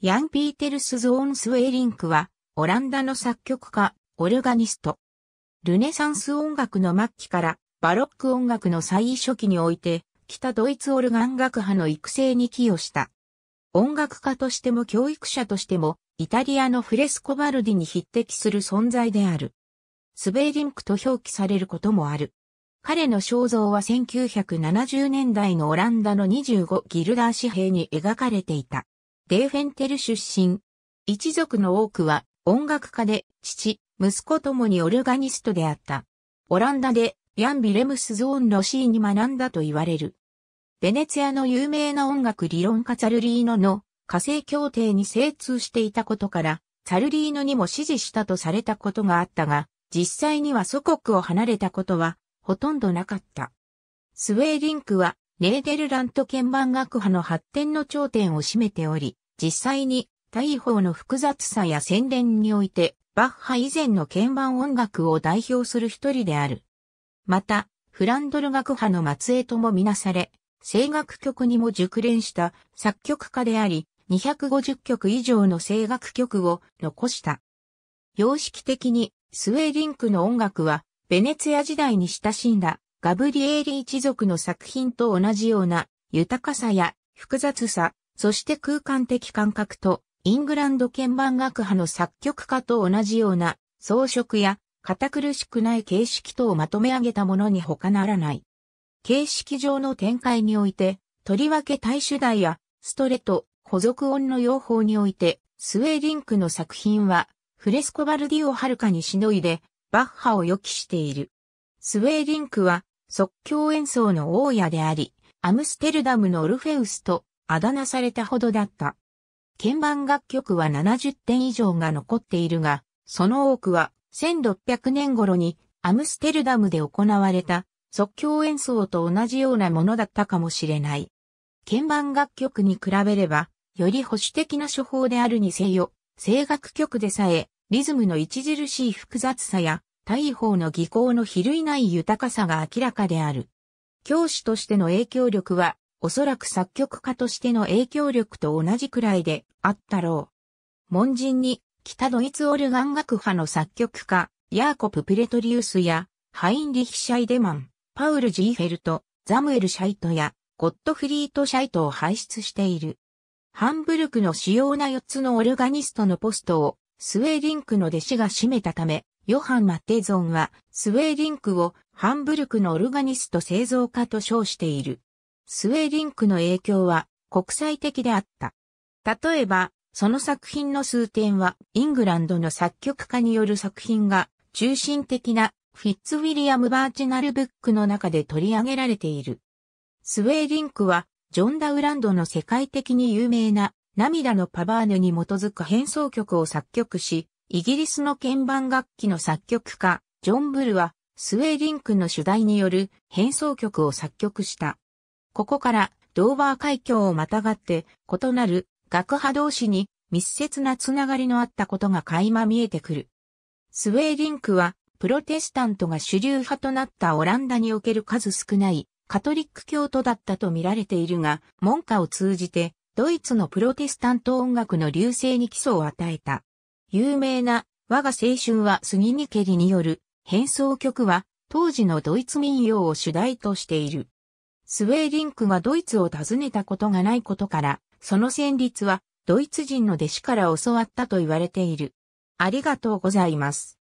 ヤン・ピーテルス・ゾーン・スウェーリンクは、オランダの作曲家、オルガニスト。ルネサンス音楽の末期から、バロック音楽の最初期において、北ドイツオルガン学派の育成に寄与した。音楽家としても教育者としても、イタリアのフレスコバルディに匹敵する存在である。スウェーリンクと表記されることもある。彼の肖像は1970年代のオランダの25ギルダー紙幣に描かれていた。デーフェンテル出身。一族の多くは音楽家で父、息子ともにオルガニストであった。オランダでヤン・ビレムス・ゾーン・ロシーに学んだと言われる。ベネツィアの有名な音楽理論家ザルリーノの火星協定に精通していたことから、サルリーノにも支持したとされたことがあったが、実際には祖国を離れたことはほとんどなかった。スウェーリンクはネーデルラント鍵盤楽派の発展の頂点を占めており、実際に大砲の複雑さや洗練において、バッハ以前の鍵盤音楽を代表する一人である。また、フランドル楽派の末裔ともみなされ、声楽曲にも熟練した作曲家であり、250曲以上の声楽曲を残した。様式的にスウェーリンクの音楽はベネツヤ時代に親しんだガブリエーリ一族の作品と同じような豊かさや複雑さ、そして空間的感覚と、イングランド鍵盤楽派の作曲家と同じような装飾や堅苦しくない形式等をまとめ上げたものに他ならない。形式上の展開において、とりわけ大主題やストレート、補足音の用法において、スウェーリンクの作品は、フレスコバルディをはるかにしのいで、バッハを予期している。スウェーリンクは、即興演奏の大家であり、アムステルダムのオルフェウスとあだ名されたほどだった。鍵盤楽曲は70点以上が残っているが、その多くは1600年頃にアムステルダムで行われた即興演奏と同じようなものだったかもしれない。鍵盤楽曲に比べれば、より保守的な処方であるにせよ、声楽曲でさえ、リズムの著しい複雑さや大砲の技巧の比類ない豊かさが明らかである。教師としての影響力は、おそらく作曲家としての影響力と同じくらいであったろう。門人に、北ドイツオルガン楽派の作曲家、ヤーコプ・プレトリウスや、ハインリヒ・シャイデマン、パウル・ジーフェルト、ザムエル・シャイトや、ゴットフリート・シャイトを輩出している。ハンブルクの主要な4つのオルガニストのポストを、スウェーリンクの弟子が占めたため、ヨハン・マテゾンは、スウェーリンクをハンブルクのオルガニスト製造家と称している。スウェーリンクの影響は国際的であった。例えば、その作品の数点は、イングランドの作曲家による作品が、中心的なフィッツウィリアム・バーチナルブックの中で取り上げられている。スウェーリンクは、ジョン・ダウランドの世界的に有名な、涙のパバーヌに基づく変奏曲を作曲し、イギリスの鍵盤楽器の作曲家、ジョン・ブルは、スウェーリンクの主題による変奏曲を作曲した。ここから、ドーバー海峡をまたがって、異なる楽派同士に密接なつながりのあったことが垣間見えてくる。スウェーリンクは、プロテスタントが主流派となったオランダにおける数少ないカトリック教徒だったと見られているが、門下を通じて、ドイツのプロテスタント音楽の流星に基礎を与えた。有名な我が青春は杉にけりによる変奏曲は当時のドイツ民謡を主題としている。スウェーリンクがドイツを訪ねたことがないことから、その旋律はドイツ人の弟子から教わったと言われている。ありがとうございます。